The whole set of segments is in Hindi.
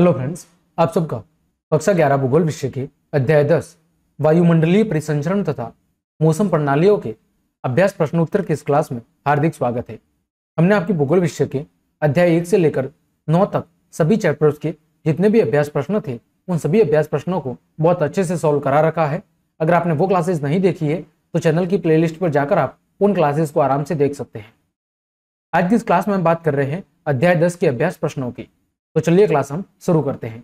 हेलो फ्रेंड्स आप सबका कक्षा ग्यारह भूगोल विषय के अध्याय दस वायुमंडलीय परिसंचरण तथा मौसम प्रणालियों के अभ्यास प्रश्नोत्तर के इस क्लास में हार्दिक स्वागत है हमने आपके भूगोल विषय के अध्याय एक से लेकर नौ तक सभी चैप्टर्स के जितने भी अभ्यास प्रश्न थे उन सभी अभ्यास प्रश्नों को बहुत अच्छे से सॉल्व करा रखा है अगर आपने वो क्लासेज नहीं देखी है तो चैनल की प्ले पर जाकर आप उन क्लासेज को आराम से देख सकते हैं आज की इस क्लास में हम बात कर रहे हैं अध्याय दस के अभ्यास प्रश्नों की तो चलिए क्लास हम शुरू करते हैं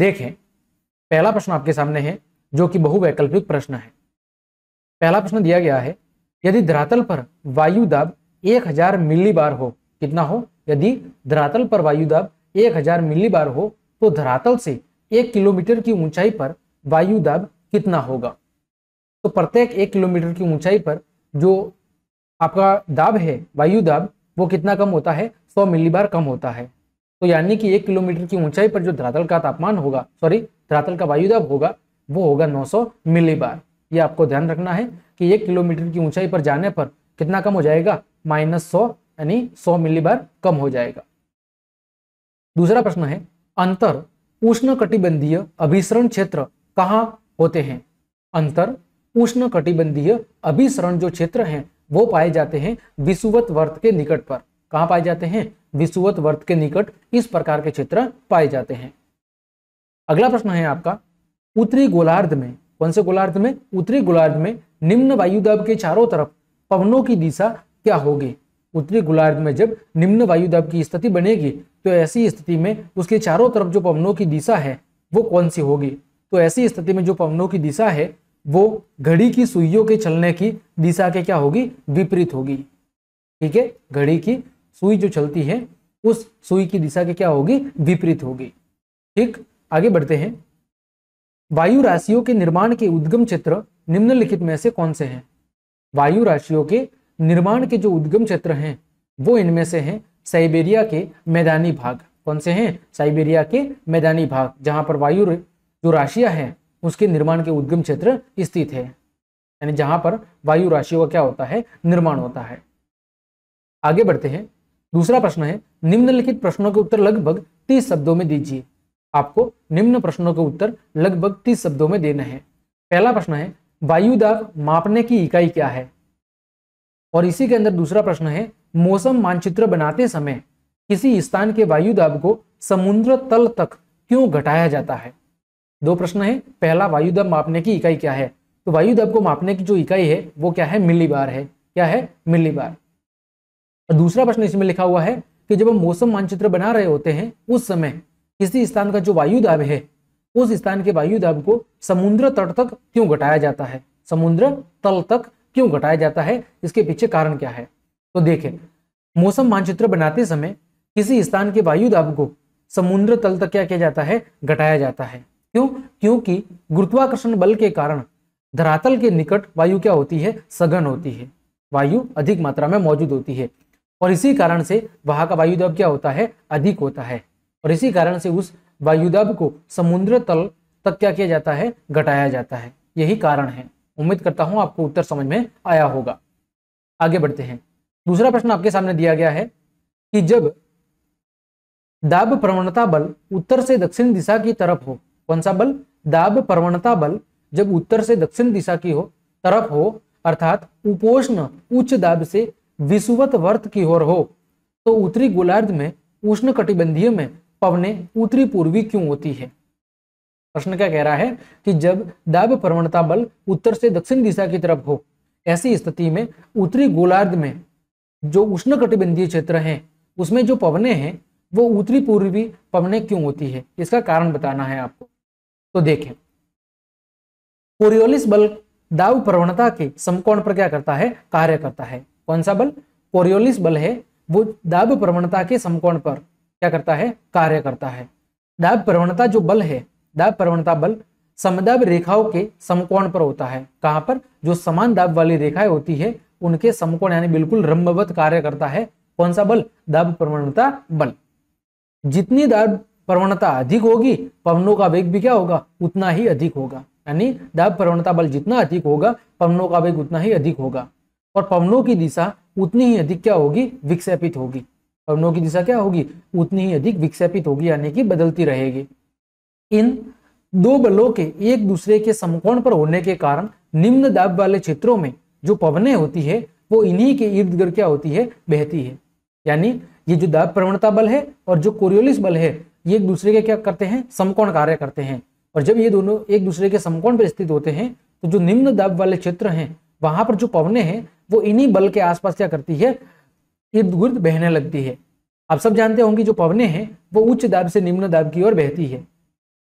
देखें पहला प्रश्न आपके सामने है जो कि बहुवैकल्पिक प्रश्न है पहला प्रश्न दिया गया है यदि धरातल पर वायु दाब 1000 मिली बार हो कितना हो यदि धरातल पर वायु दाब 1000 मिली बार हो तो धरातल से एक किलोमीटर की ऊंचाई पर वायु दाब कितना होगा तो प्रत्येक एक किलोमीटर की ऊंचाई पर जो आपका दाब है वायु दाब वो कितना कम होता है 100 मिली बार कम होता है तो यानी कि एक किलोमीटर की ऊंचाई पर जो धरातल का तापमान होगा सॉरी धरातल का वायुदाब होगा वो होगा 900 मिलीबार ये आपको ध्यान रखना है कि एक किलोमीटर की ऊंचाई पर जाने पर कितना कम हो जाएगा माइनस सौ यानी सौ मिलीबार कम हो जाएगा दूसरा प्रश्न है अंतर उष्ण कटिबंधीय अभिसरण क्षेत्र कहाँ होते हैं अंतर उष्ण कटिबंधीय अभिसरण जो क्षेत्र है वो पाए जाते हैं विषुवत वर्त के निकट पर कहाँ पाए जाते हैं विषुवत वर्त के निकट इस प्रकार के क्षेत्र पाए जाते हैं अगला प्रश्न है आपका उत्तरी गोलार्ध में कौन से गोलार्ध में उत्तरी गोलार्ध में निम्न वायुदाब के चारों तरफ पवनों की दिशा क्या होगी उत्तरी गोलार्ध में जब निम्न वायुदाब की स्थिति बनेगी तो ऐसी स्थिति में उसके चारों तरफ जो पवनों की दिशा है वो कौन सी होगी तो ऐसी स्थिति में जो पवनों की दिशा है वो घड़ी की सुइयों के चलने की दिशा के क्या होगी विपरीत होगी ठीक है घड़ी की सुई जो चलती है उस सुई की दिशा के क्या होगी विपरीत होगी ठीक आगे बढ़ते हैं वायु राशियों के निर्माण के उद्गम क्षेत्र निम्नलिखित में से कौन से हैं वायु राशियों के निर्माण के जो उद्गम क्षेत्र हैं वो इनमें से हैं साइबेरिया के मैदानी भाग कौन से हैं साइबेरिया के मैदानी भाग जहां पर वायु जो राशियां हैं उसके निर्माण के उद्गम क्षेत्र स्थित है यानी जहां पर वायु राशियों का क्या होता है निर्माण होता है आगे बढ़ते हैं दूसरा प्रश्न है निम्नलिखित प्रश्नों के उत्तर लगभग तीस शब्दों में दीजिए आपको निम्न प्रश्नों के उत्तर लगभग तीस शब्दों में देना है पहला प्रश्न है वायु दाब मापने की इकाई क्या है और इसी के अंदर दूसरा प्रश्न है मौसम मानचित्र बनाते समय किसी स्थान के वायु दाब को समुद्र तल तक क्यों घटाया जाता है दो प्रश्न है पहला वायु दाब मापने की इकाई क्या है तो वायु दाब को मापने की जो इकाई है वो क्या है मिलीबार है क्या है मिलीबार और दूसरा प्रश्न इसमें लिखा हुआ है कि जब हम मौसम मानचित्र बना रहे होते हैं उस समय किसी स्थान का जो वायु दाब है उस स्थान के वायु दाब को समुद्र तट तक क्यों घटाया जाता है समुद्र तल तक क्यों घटाया जाता है इसके पीछे कारण क्या है तो देखें मौसम मानचित्र बनाते समय किसी स्थान के वायु दाब को समुद्र तल तक क्या किया जाता है घटाया जाता है क्यों क्योंकि गुरुत्वाकर्षण बल के कारण धरातल के निकट वायु क्या होती है सघन होती है वायु अधिक मात्रा में मौजूद होती है और इसी कारण से वहाँ का वायुदब क्या होता है अधिक होता है और इसी कारण से उस वायुदब को समुद्र तल तक क्या किया जाता है घटाया जाता है यही कारण है उम्मीद करता हूँ आपको उत्तर समझ में आया होगा आगे बढ़ते हैं दूसरा प्रश्न आपके सामने दिया गया है कि जब दाब प्रवणता बल उत्तर से दक्षिण दिशा की तरफ हो कौन सा बल दाब प्रवणता बल जब उत्तर से दक्षिण दिशा की हो तरफ हो अर्थात उपोष्ण उच्च दाब से विषुवत वर्त की ओर हो तो उत्तरी गोलार्ध में उष्ण कटिबंधीय में पवने उत्तरी पूर्वी क्यों होती है प्रश्न क्या कह रहा है कि जब दाब प्रवणता बल उत्तर से दक्षिण दिशा की तरफ हो ऐसी स्थिति में उत्तरी गोलार्ध में जो उष्ण कटिबंधीय क्षेत्र हैं उसमें जो पवने हैं वो उत्तरी पूर्वी पवने क्यों होती है इसका कारण बताना है आपको तो देखें कोरियोलिस बल दाब प्रवणता के समकोण पर क्या करता है कार्य करता है कौन सा बल कोरियोलिस बल है वो दाब प्रवणता के समकोण पर क्या करता है कार्य करता है दाब प्रवणता जो बल है दाब प्रवणता बल समदाब रेखाओं के समकोण पर होता है कहां पर जो समान दाब वाली रेखाएं होती है उनके समकोण यानी बिल्कुल रंबवत कार्य करता है कौन सा बल दाब प्रवणता बल जितनी दाब प्रवणता अधिक होगी पवनों का वेग भी क्या होगा उतना ही अधिक होगा यानी दाब प्रवणता बल जितना अधिक होगा पवनों का वेग उतना ही अधिक होगा और पवनों की दिशा उतनी ही अधिक क्या होगी विक्षेपित होगी पवनों की दिशा क्या होगी उतनी ही अधिक विक्षेपित होगी यानी कि बदलती रहेगी इन दो बलों के एक दूसरे के समकोण पर होने के कारण निम्न दाब वाले क्षेत्रों में जो पवने होती है वो इन्हीं के इर्द गिर्द क्या होती है बहती है यानी ये जो दाब प्रवणता बल है और जो कोरियोलिस बल है ये एक दूसरे के क्या करते हैं समकोण कार्य करते हैं और जब ये दोनों एक दूसरे के समकोण पर स्थित होते हैं तो जो निम्न दाब वाले क्षेत्र हैं वहां पर जो पवने हैं वो इन्हीं बल के आसपास क्या करती है इर्द गुर्द बहने लगती है आप सब जानते होंगे जो पवने हैं वो उच्च दाब से निम्न दाब की ओर बहती है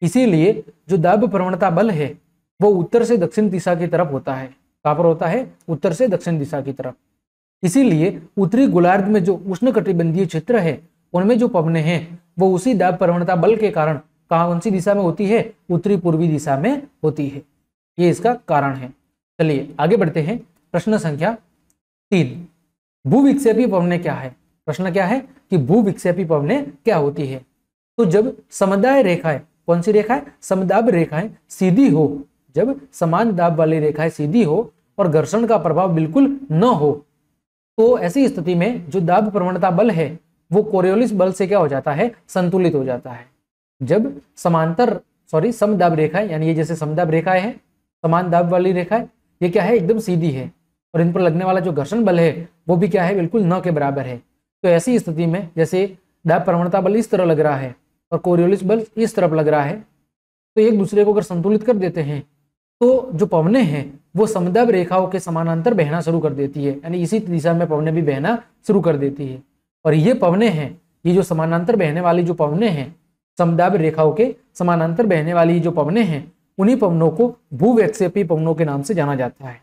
इसीलिए जो दाब प्रवणता बल है वो उत्तर से दक्षिण दिशा की तरफ होता है कहां पर होता है उत्तर से दक्षिण दिशा की तरफ इसीलिए उत्तरी गोलार्ध में जो उष्ण कटिबंधीय क्षेत्र है उनमें जो पवने हैं वो उसी दाब प्रवणता बल के कारण कौन सी दिशा में होती है उत्तरी पूर्वी दिशा में होती है ये इसका कारण है चलिए आगे बढ़ते हैं प्रश्न संख्या तीन भूविक्षेपी पवने क्या है प्रश्न क्या है कि भूविक्षेपी पवने क्या होती है तो जब समुदाय रेखाएं कौन सी रेखाएं समदाब रेखाएं सीधी हो जब समान दाब वाली रेखाएं सीधी हो और घर्षण का प्रभाव बिल्कुल न हो तो ऐसी स्थिति में जो दाब प्रवणता बल है वो कोरियोलिस बल से क्या हो जाता है संतुलित हो जाता है जब समांतर सॉरी समदाब रेखाएं यानी ये जैसे समदाब रेखाएं हैं समान दाब वाली रेखाएं ये क्या है एकदम सीधी है और इन पर लगने वाला जो घर्षण बल है वो भी क्या है बिल्कुल न के बराबर है तो ऐसी स्थिति में जैसे दाब प्रवणता बल इस तरह लग रहा है और कोरियोलिस बल इस तरफ लग रहा है तो एक दूसरे को अगर संतुलित कर देते हैं तो जो पवने हैं वो समदाब रेखाओं के समानांतर बहना शुरू कर देती है यानी इसी दिशा में पवने भी बहना शुरू कर देती है और ये पवने हैं ये जो समानांतर बहने वाली जो पवने हैं समदाब रेखाओं के समानांतर बहने वाली जो पवने हैं उन्हीं पवनों को भूवैक्सेपी पवनों के नाम से जाना जाता है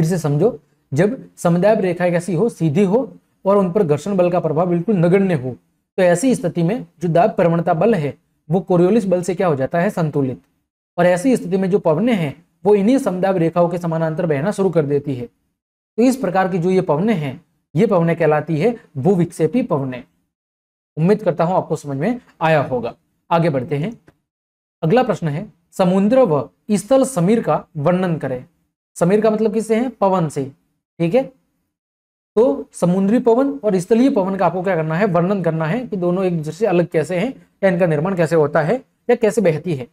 फिर से समझो जब समुदाय रेखा कैसी हो सीधी हो और उन पर घर्षण बल का प्रभाव बिल्कुल नगण्य हो तो ऐसी स्थिति में जो दाब प्रवणता बल है वो कोरियोलिस बल से क्या हो जाता है संतुलित और ऐसी स्थिति में जो पवने हैं वो इन्हीं समुदाय रेखाओं के समानांतर बहना शुरू कर देती है तो इस प्रकार की जो ये पवने हैं ये पवने कहलाती है विक्षेपी पवने उम्मीद करता हूं आपको समझ में आया होगा आगे बढ़ते हैं अगला प्रश्न है समुद्र व स्थल समीर का वर्णन करें समीर का मतलब किससे है पवन से ठीक है तो समुद्री पवन और स्थलीय पवन का आपको क्या करना है वर्णन करना है कि दोनों एक दूसरे से अलग कैसे हैं या इनका निर्माण कैसे होता है या कैसे बहती है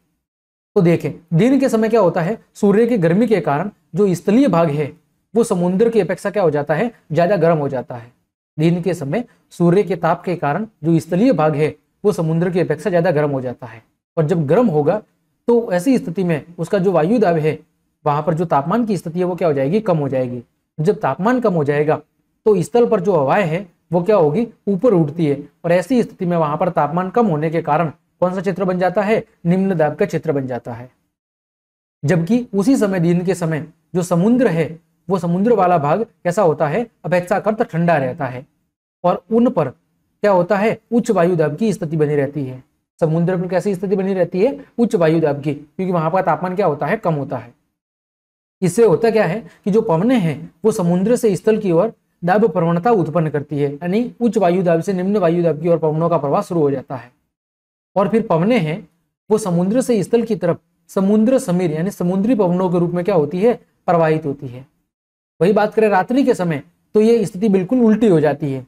तो देखें दिन के समय क्या होता है सूर्य की गर्मी के कारण जो स्थलीय भाग है वो समुद्र की अपेक्षा क्या हो जाता है ज्यादा गर्म हो जाता है दिन के समय सूर्य के ताप के कारण जो स्थलीय भाग है वो समुद्र की अपेक्षा ज्यादा गर्म हो जाता है और जब गर्म होगा तो ऐसी स्थिति में उसका जो दाव है वहां पर जो तापमान की स्थिति है वो क्या हो जाएगी कम हो जाएगी जब तापमान कम हो जाएगा तो स्थल पर जो हवाएं हैं वो क्या होगी ऊपर उठती है और ऐसी स्थिति में वहां पर तापमान कम होने के कारण कौन सा क्षेत्र बन जाता है निम्न दाब का क्षेत्र बन जाता है जबकि उसी समय दिन के समय जो समुद्र है वो समुद्र वाला भाग कैसा होता है अपेक्षाकृत ठंडा रहता है और उन पर क्या होता है उच्च वायु दाब की स्थिति बनी रहती है समुद्र पर कैसी स्थिति बनी रहती है उच्च वायु दाब की क्योंकि वहां पर तापमान क्या होता है कम होता है इससे होता क्या है कि जो पवने हैं वो समुद्र से स्थल की ओर दाब प्रवणता उत्पन्न करती है यानी उच्च वायु दाब से निम्न वायु दाब की ओर पवनों का प्रवाह शुरू हो जाता है और फिर पवने हैं वो समुद्र से स्थल की तरफ समुद्र समीर यानी समुद्री पवनों के रूप में क्या होती है प्रवाहित होती है वही बात करें रात्रि के समय तो ये स्थिति बिल्कुल उल्टी हो जाती है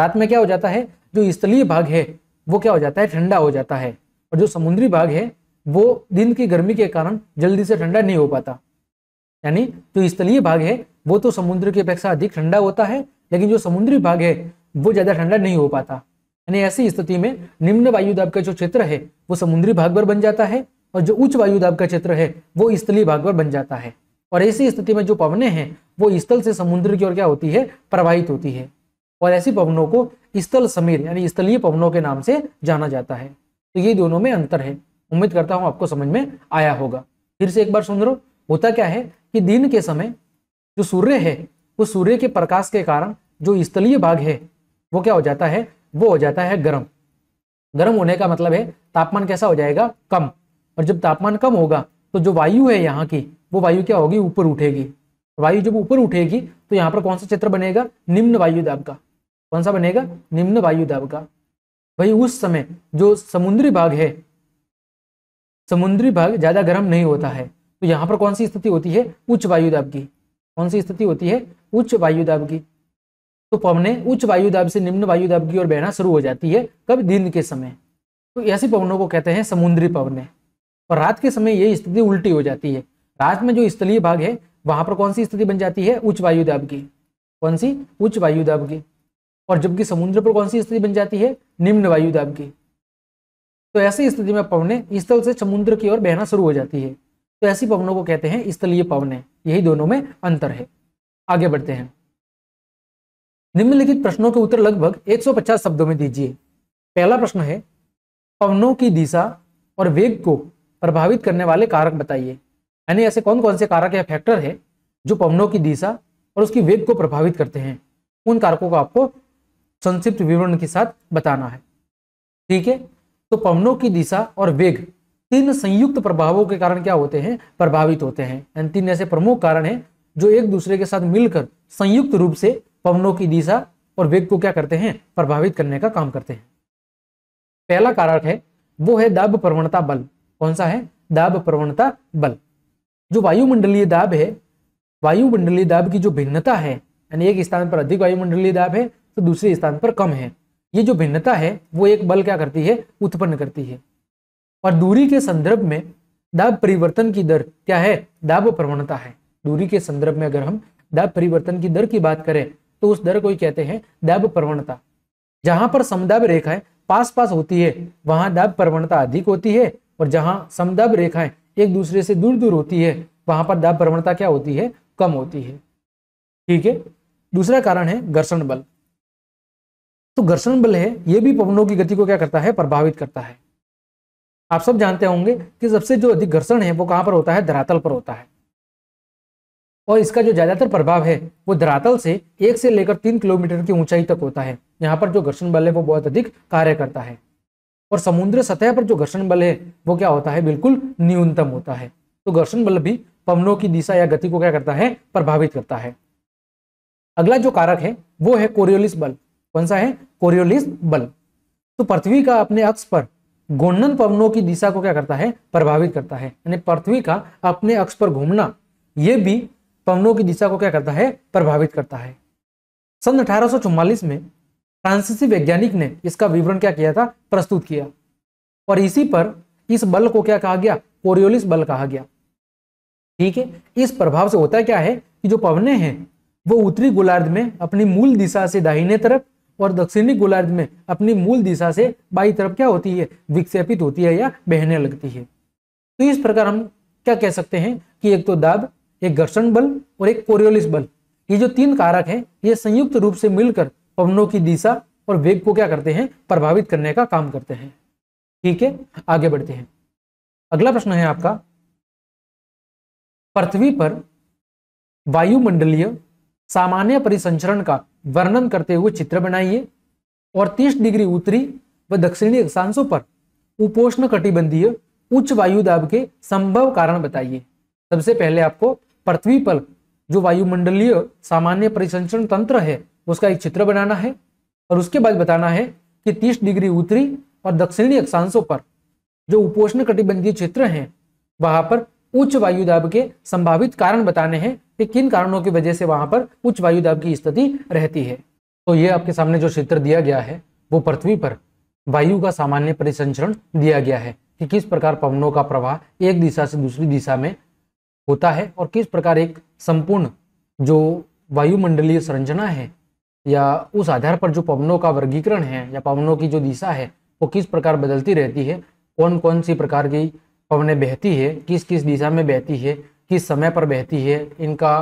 रात में क्या हो जाता है जो स्थलीय भाग है वो क्या हो जाता है ठंडा हो जाता है और जो समुद्री भाग है वो दिन की गर्मी के कारण जल्दी से ठंडा नहीं हो पाता यानी जो स्थलीय भाग है वो तो समुद्र की अपेक्षा अधिक ठंडा होता है लेकिन जो समुद्री भाग है वो ज्यादा ठंडा नहीं हो पाता यानी ऐसी स्थिति में निम्न वायु दाब का जो क्षेत्र है वो समुद्री भाग पर बन जाता है और जो उच्च वायु दाब का क्षेत्र है वो स्थलीय भाग पर बन जाता है और ऐसी स्थिति में जो पवने हैं वो स्थल से समुद्र की ओर क्या होती है प्रवाहित होती है और ऐसी पवनों को स्थल समीर यानी स्थलीय पवनों के नाम से जाना जाता है तो ये दोनों में अंतर है उम्मीद करता हूँ आपको समझ में आया होगा फिर से एक बार सुन लो होता क्या है कि दिन के समय जो सूर्य है वो सूर्य के प्रकाश के कारण जो स्थलीय भाग है वो क्या हो जाता है वो हो जाता है गर्म गर्म होने का मतलब है तापमान कैसा हो जाएगा कम और जब तापमान कम होगा तो जो वायु है यहाँ की वो वायु क्या होगी ऊपर उठेगी वायु जब ऊपर उठेगी तो यहाँ पर कौन सा क्षेत्र बनेगा निम्न वायु दाब का कौन सा बनेगा निम्न वायु दाब का वही उस समय जो समुद्री भाग है समुद्री भाग ज्यादा गर्म नहीं होता है तो यहाँ पर कौन सी स्थिति होती है उच्च वायुदाब की कौन सी स्थिति होती है उच्च वायुदाब की तो पवने उच्च वायु दाब से निम्न वायुदाब की ओर बहना शुरू हो जाती है कब दिन के समय तो ऐसी पवनों को कहते हैं समुद्री पवने और रात के समय ये स्थिति उल्टी हो जाती है रात में जो स्थलीय भाग है वहां पर कौन सी स्थिति बन जाती है उच्च वायुदाब की कौन सी उच्च वायुदाब की और जबकि समुद्र पर कौन सी स्थिति बन जाती है निम्न वायुदाब की तो ऐसी स्थिति में पवने स्थल से समुद्र की ओर बहना शुरू हो जाती है तो ऐसी पवनों को कहते हैं स्थलीय पवनें यही दोनों में अंतर है आगे बढ़ते हैं निम्नलिखित प्रश्नों के उत्तर लगभग 150 शब्दों में दीजिए पहला प्रश्न है पवनों की दिशा और वेग को प्रभावित करने वाले कारक बताइए यानी ऐसे कौन कौन से कारक या फैक्टर है जो पवनों की दिशा और उसकी वेग को प्रभावित करते हैं उन कारकों को आपको संक्षिप्त विवरण के साथ बताना है ठीक है तो पवनों की दिशा और वेग तीन संयुक्त प्रभावों के कारण क्या होते हैं प्रभावित होते हैं एंड तीन ऐसे प्रमुख कारण हैं जो एक दूसरे के साथ मिलकर संयुक्त रूप से पवनों की दिशा और वेग को क्या करते हैं प्रभावित करने का काम करते हैं पहला कारण है वो है दाब प्रवणता बल कौन सा है दाब प्रवणता बल जो वायुमंडलीय दाब है वायुमंडलीय दाब की जो भिन्नता है यानी एक स्थान पर अधिक वायुमंडलीय दाब है तो दूसरे स्थान पर कम है ये जो भिन्नता है वो एक बल क्या करती है उत्पन्न करती है और दूरी के संदर्भ में दाब परिवर्तन की दर क्या है दाब प्रवणता है दूरी के संदर्भ में अगर हम दाब परिवर्तन की दर की बात करें तो उस दर को ही कहते हैं दाब प्रवणता जहां पर समदाब रेखाएं पास पास होती है वहां दाब प्रवणता अधिक होती है और जहां समदाब रेखाएं एक दूसरे से दूर दूर होती है वहां पर दाब प्रवणता क्या होती है कम होती है ठीक है दूसरा कारण है घर्षण बल तो घर्षण बल है यह भी पवनों की गति को क्या करता है प्रभावित करता है आप सब जानते होंगे कि सबसे जो अधिक घर्षण है वो कहाँ पर होता है धरातल पर होता है और इसका जो ज़्यादातर प्रभाव है वो धरातल से एक से लेकर तीन किलोमीटर की ऊंचाई तक होता है यहाँ पर जो घर्षण बल है वो बहुत अधिक कार्य करता है और समुद्र सतह पर जो घर्षण बल है वो क्या होता है बिल्कुल न्यूनतम होता है तो घर्षण बल भी पवनों की दिशा या गति को क्या करता है प्रभावित करता है अगला जो कारक है वो है कोरियोलिस बल कौन सा है कोरियोलिस बल तो पृथ्वी का अपने अक्ष पर गोंडन पवनों की दिशा को क्या करता है प्रभावित करता है यानी पृथ्वी का अपने अक्ष पर घूमना यह भी पवनों की दिशा को क्या करता है प्रभावित करता है सन अठारह में फ्रांसीसी वैज्ञानिक ने इसका विवरण क्या किया था प्रस्तुत किया और इसी पर इस बल को क्या कहा गया कोरियोलिस बल कहा गया ठीक है इस प्रभाव से होता क्या है कि जो पवने हैं वो उत्तरी गोलार्ध में अपनी मूल दिशा से दाहिने तरफ और दक्षिणी गोलार्ध में अपनी मूल दिशा से बाई तरफ क्या होती है विक्षेपित होती है या बहने लगती है तो इस प्रकार हम क्या कह सकते हैं कि एक तो दाब एक घर्षण बल और एक कोरियोलिस बल ये जो तीन कारक हैं ये संयुक्त रूप से मिलकर पवनों की दिशा और वेग को क्या करते हैं प्रभावित करने का काम करते हैं ठीक है आगे बढ़ते हैं अगला प्रश्न है आपका पृथ्वी पर वायुमंडलीय सामान्य परिसंचरण का वर्णन करते हुए चित्र बनाइए और 30 डिग्री उत्तरी व दक्षिणी अक्षांशों पर उपोष्ण कटिबंधीय उच्च वायु दाब के संभव कारण बताइए सबसे पहले आपको पृथ्वी पर जो वायुमंडलीय सामान्य परिसंचरण तंत्र है उसका एक चित्र बनाना है और उसके बाद बताना है कि 30 डिग्री उत्तरी और दक्षिणी अक्षांशों पर जो उपोष्ण कटिबंधीय क्षेत्र हैं वहां पर उच्च वायु दाब के संभावित कारण बताने हैं कि किन कारणों की वजह से वहां पर उच्च वायु दाब की स्थिति रहती है तो ये आपके सामने जो क्षेत्र दिया गया है वो पृथ्वी पर वायु का सामान्य परिसंचरण दिया गया है कि किस प्रकार पवनों का प्रवाह एक दिशा से दूसरी दिशा में होता है और किस प्रकार एक संपूर्ण जो वायुमंडलीय संरचना है या उस आधार पर जो पवनों का वर्गीकरण है या पवनों की जो दिशा है वो किस प्रकार बदलती रहती है कौन कौन सी प्रकार की पवने बहती है किस किस दिशा में बहती है किस समय पर बहती है इनका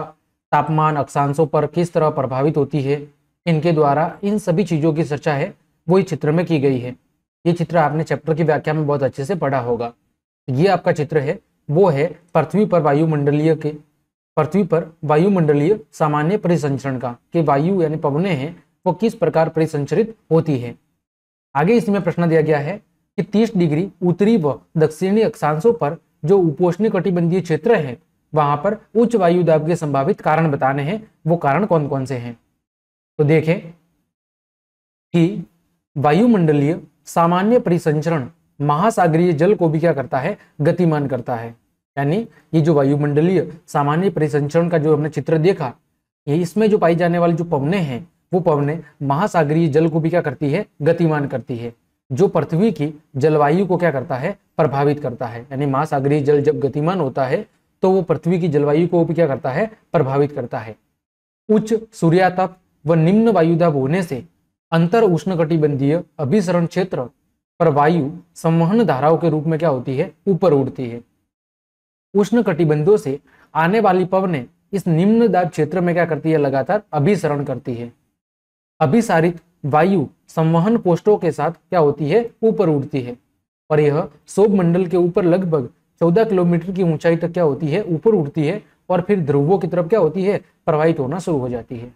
तापमान अक्षांशों पर किस तरह प्रभावित होती है इनके द्वारा इन सभी चीज़ों की चर्चा है वो इस चित्र में की गई है ये चित्र आपने चैप्टर की व्याख्या में बहुत अच्छे से पढ़ा होगा ये आपका चित्र है वो है पृथ्वी पर वायुमंडलीय के पृथ्वी पर वायुमंडलीय सामान्य परिसंचरण का कि वायु यानी पवने हैं वो किस प्रकार परिसंचरित होती है आगे इसमें प्रश्न दिया गया है कि 30 डिग्री उत्तरी व दक्षिणी अक्षांशों पर जो उपोष्ण कटिबंधीय क्षेत्र है वहां पर उच्च वायु दाब के संभावित कारण बताने हैं वो कारण कौन कौन से हैं तो देखें कि वायुमंडलीय सामान्य परिसंचरण महासागरीय जल को भी क्या करता है गतिमान करता है यानी ये जो वायुमंडलीय सामान्य परिसंचरण का जो हमने चित्र देखा ये इसमें जो पाई जाने वाली जो पवने हैं वो पवने महासागरीय जल को भी क्या करती है गतिमान करती है जो पृथ्वी की जलवायु को क्या करता है प्रभावित करता है यानी महासागरीय जल जब गतिमान होता है तो वो पृथ्वी की जलवायु को भी क्या करता है प्रभावित करता है उच्च सूर्याताप व निम्न वायुदाप होने से अंतर उष्णकटिबंधीय अभिसरण क्षेत्र पर वायु संवहन धाराओं के रूप में क्या होती है ऊपर उड़ती है उष्ण कटिबंधों से आने वाली पवने इस निम्न दाब क्षेत्र में क्या करती है लगातार अभिसरण करती है अभिसारित वायु संवहन पोस्टों के साथ क्या होती है ऊपर उड़ती है और यह सोभ मंडल के ऊपर लगभग चौदह किलोमीटर की ऊंचाई तक क्या होती है ऊपर उठती है और फिर ध्रुवों की तरफ क्या होती है प्रवाहित होना शुरू हो जाती है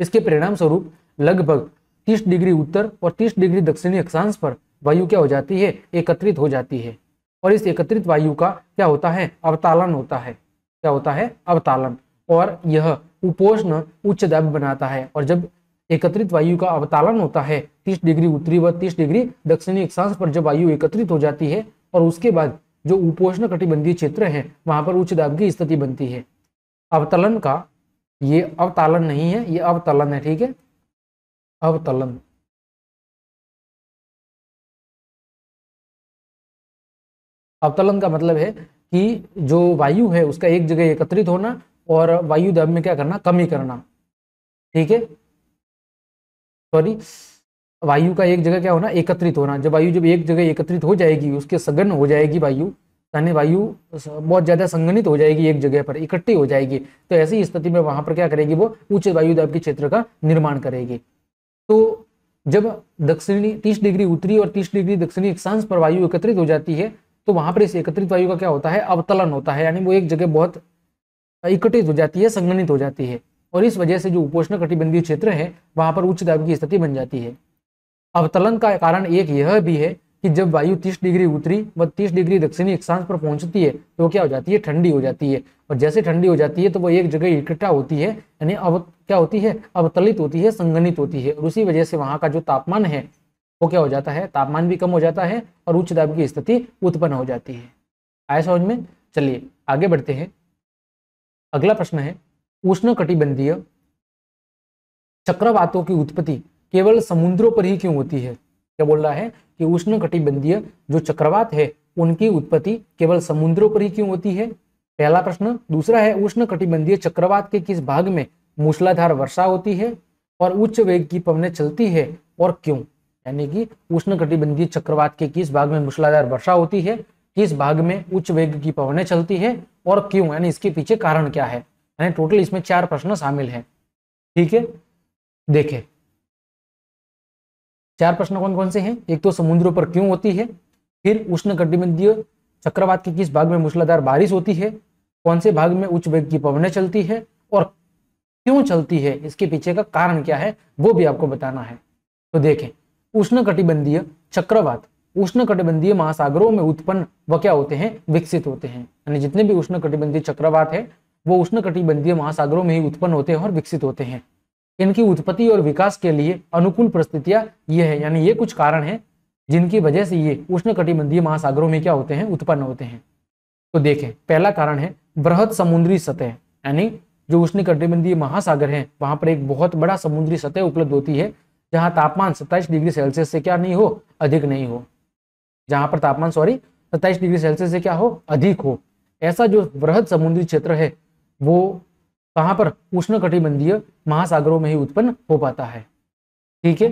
इसके परिणाम स्वरूप लगभग 30 डिग्री उत्तर और 30 डिग्री दक्षिणी अक्षांश पर वायु क्या हो जाती है एकत्रित हो जाती है और इस एकत्रित वायु का क्या होता है अवतालन होता है क्या होता है अवतालन और यह उपोष्ण उच्च दब बनाता है और जब एकत्रित वायु का अवतालन होता है 30 डिग्री उत्तरी व 30 डिग्री दक्षिणी अक्षांश पर जब वायु एकत्रित हो जाती है और उसके बाद जो उपोष्ण कटिबंधीय क्षेत्र है वहां पर उच्च दाब की स्थिति बनती है अवतलन का ये अवतालन नहीं है ये अवतलन है ठीक है अवतलन अवतलन का मतलब है कि जो वायु है उसका एक जगह एकत्रित होना और वायु दाब में क्या करना कमी करना ठीक है सॉरी वायु का एक जगह क्या होना एकत्रित होना जब वायु जब एक जगह एकत्रित हो जाएगी उसके सघन हो जाएगी वायु यानी वायु बहुत ज़्यादा संगणित हो जाएगी एक जगह पर इकट्ठी हो जाएगी तो ऐसी स्थिति में वहाँ पर क्या करेगी वो उच्च दाब के क्षेत्र का निर्माण करेगी तो जब दक्षिणी तीस डिग्री उत्तरी और तीस डिग्री दक्षिणी अक्षांश पर वायु एकत्रित हो जाती है तो वहां पर इस एकत्रित वायु का क्या होता है अवतलन होता है यानी वो एक जगह बहुत इकट्ठित हो जाती है संगणित हो जाती है और इस वजह से जो उपोष्ण कटिबंधीय क्षेत्र है वहाँ पर उच्च दाब की स्थिति बन जाती है अवतलन का कारण एक यह भी है कि जब वायु 30 डिग्री उत्तरी व 30 डिग्री दक्षिणी अक्षांश पर पहुंचती है तो क्या हो जाती है ठंडी हो जाती है और जैसे ठंडी हो जाती है तो वो एक जगह इकट्ठा होती है यानी अब क्या होती है अवतलित होती है संगनित होती है और उसी वजह से वहां का जो तापमान है वो क्या हो जाता है तापमान भी कम हो जाता है और उच्च दाब की स्थिति उत्पन्न हो जाती है आय समझ में चलिए आगे बढ़ते हैं अगला प्रश्न है उष्ण कटिबंधीय चक्रवातों की उत्पत्ति केवल समुद्रों पर ही क्यों होती है क्या बोल रहा है कि उष्ण कटिबंधीय जो चक्रवात है उनकी उत्पत्ति केवल समुद्रों पर ही क्यों होती है पहला प्रश्न दूसरा है उष्ण कटिबंधीय चक्रवात के किस भाग में मूसलाधार वर्षा होती है और उच्च वेग की पवने चलती है और क्यों यानी कि उष्ण कटिबंधीय चक्रवात के किस भाग में मूसलाधार वर्षा होती है किस भाग में उच्च वेग की पवने चलती है और क्यों यानी इसके पीछे कारण क्या है यानी टोटल इसमें चार प्रश्न शामिल है ठीक है देखें चार प्रश्न कौन कौन से हैं एक तो समुद्रों पर क्यों होती है फिर उष्ण कटिबंधीय चक्रवात के किस भाग में मूसलाधार बारिश होती है कौन से भाग में उच्च वेग की पवने चलती है और क्यों चलती है इसके पीछे का कारण क्या है वो भी आपको बताना है तो देखें उष्ण कटिबंधीय चक्रवात उष्ण कटिबंधीय महासागरों में उत्पन्न वह क्या होते हैं विकसित होते हैं यानी जितने भी उष्ण कटिबंधीय चक्रवात है वो उष्ण कटिबंधीय महासागरों में ही उत्पन्न होते हैं और विकसित होते हैं इनकी उत्पत्ति और विकास के लिए अनुकूल परिस्थितियां ये है यानी ये कुछ कारण है जिनकी वजह से ये उष्ण कटिबंधीय महासागरों में क्या होते हैं उत्पन्न होते हैं तो देखें पहला कारण है बृहद समुद्री सतह यानी जो उष्ण कटिबंधीय महासागर है वहां पर एक बहुत बड़ा समुद्री सतह उपलब्ध होती है जहां तापमान सत्ताईस डिग्री सेल्सियस से क्या नहीं हो अधिक नहीं हो जहां पर तापमान सॉरी सत्ताईस डिग्री सेल्सियस से क्या हो अधिक हो ऐसा जो बृहद समुद्री क्षेत्र है वो कहां पर उष्णकटिबंधीय महासागरों में ही उत्पन्न हो पाता है ठीक है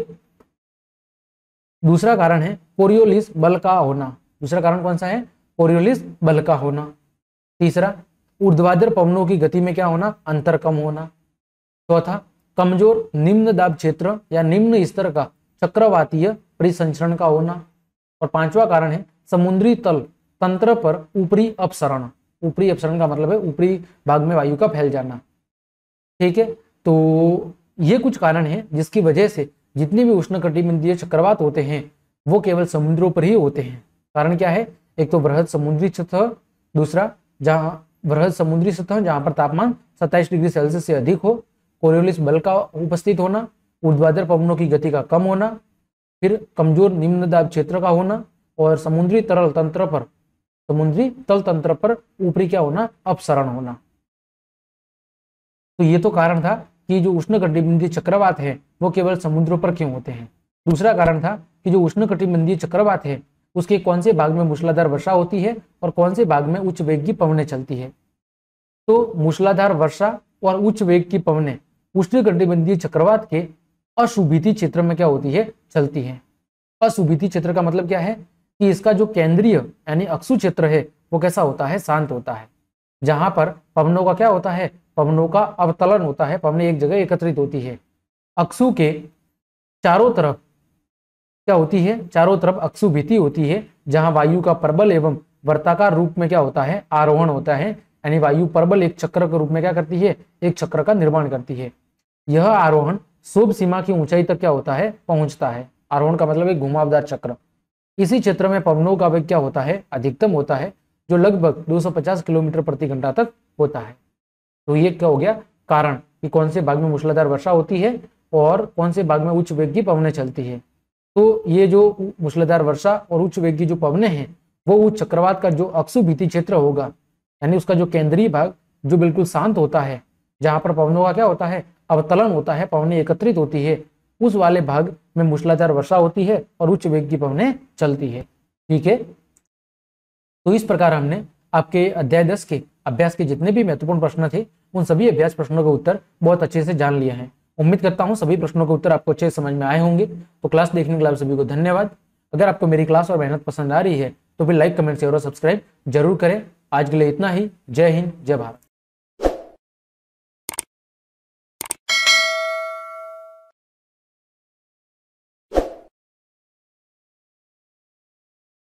दूसरा कारण है कोरियोलिस बल का होना दूसरा कारण कौन सा है कोरियोलिस बल का होना तीसरा ऊर्ध्वाधर पवनों की गति में क्या होना अंतर कम होना चौथा तो कमजोर निम्न दाब क्षेत्र या निम्न स्तर का चक्रवातीय परिसंचरण का होना और पांचवा कारण है समुद्री तल तंत्र पर ऊपरी अपसरण ऊपरी अपसरण का मतलब है ऊपरी भाग में वायु का फैल जाना ठीक है तो ये कुछ कारण है जिसकी वजह से जितने भी उष्ण कटिबंधीय चक्रवात होते हैं वो केवल समुद्रों पर ही होते हैं कारण क्या है एक तो बृहद समुद्री सतह दूसरा जहाँ बृहद समुद्री सतह जहाँ पर तापमान सत्ताईस डिग्री सेल्सियस से अधिक हो कोरियोलिस बल का उपस्थित होना उद्वादर पवनों की गति का कम होना फिर कमजोर निम्न दाब क्षेत्र का होना और समुद्री तरल तंत्र पर समुद्री तल तंत्र पर ऊपरी क्या होना अपसरण होना तो ये तो कारण था कि जो उष्ण चक्रवात है वो केवल समुद्रों पर क्यों होते हैं दूसरा कारण था कि जो उष्ण कटिबंधीय चक्रवात है उसके कौन से भाग में मूसलाधार वर्षा होती है और कौन से भाग में उच्च वेग की पवने चलती है तो मूसलाधार वर्षा और उच्च वेग की पवने उष्ण कटिबंधीय चक्रवात के अशुभिति क्षेत्र में क्या होती है चलती है अशुभिति क्षेत्र का मतलब क्या है कि इसका जो केंद्रीय यानी अक्षु क्षेत्र है वो कैसा होता है शांत होता है जहां पर पवनों का क्या होता है पवनों का अवतलन होता है पवन एक जगह एकत्रित होती है अक्षु के चारों तरफ क्या होती है चारों तरफ अक्षु भीति होती है जहां वायु का प्रबल एवं वर्ताकार रूप में क्या होता है आरोहण होता है यानी वायु प्रबल एक चक्र के रूप में क्या करती है एक चक्र का निर्माण करती है यह आरोहण शुभ सीमा की ऊंचाई तक क्या होता है पहुंचता है आरोहण का मतलब एक घुमावदार चक्र इसी क्षेत्र में पवनों का वेग क्या होता है अधिकतम होता है जो लगभग 250 किलोमीटर प्रति घंटा तक होता है तो ये क्या हो गया कारण कि कौन से भाग में मूसलाधार वर्षा होती है और कौन से भाग में उच्च वेग की पवने चलती है तो ये जो मूसलाधार वर्षा और उच्च वेग की जो पवने हैं वो उच्च चक्रवात का जो अक्षुभिति क्षेत्र होगा यानी उसका जो केंद्रीय भाग जो बिल्कुल शांत होता है जहां पर पवनों का क्या होता है अवतलन होता है पवने एकत्रित होती है उस वाले भाग में मूसलाधार वर्षा होती है और उच्च वेग की पवने चलती है ठीक है तो इस प्रकार हमने आपके अध्याय दस के अभ्यास के जितने भी महत्वपूर्ण प्रश्न थे उन सभी अभ्यास प्रश्नों का उत्तर बहुत अच्छे से जान लिया है उम्मीद करता हूँ सभी प्रश्नों के उत्तर आपको अच्छे से समझ में आए होंगे तो क्लास देखने के लिए आप सभी को धन्यवाद अगर आपको मेरी क्लास और मेहनत पसंद आ रही है तो फिर लाइक कमेंट शेयर और सब्सक्राइब जरूर करें आज के लिए इतना ही जय हिंद जय भारत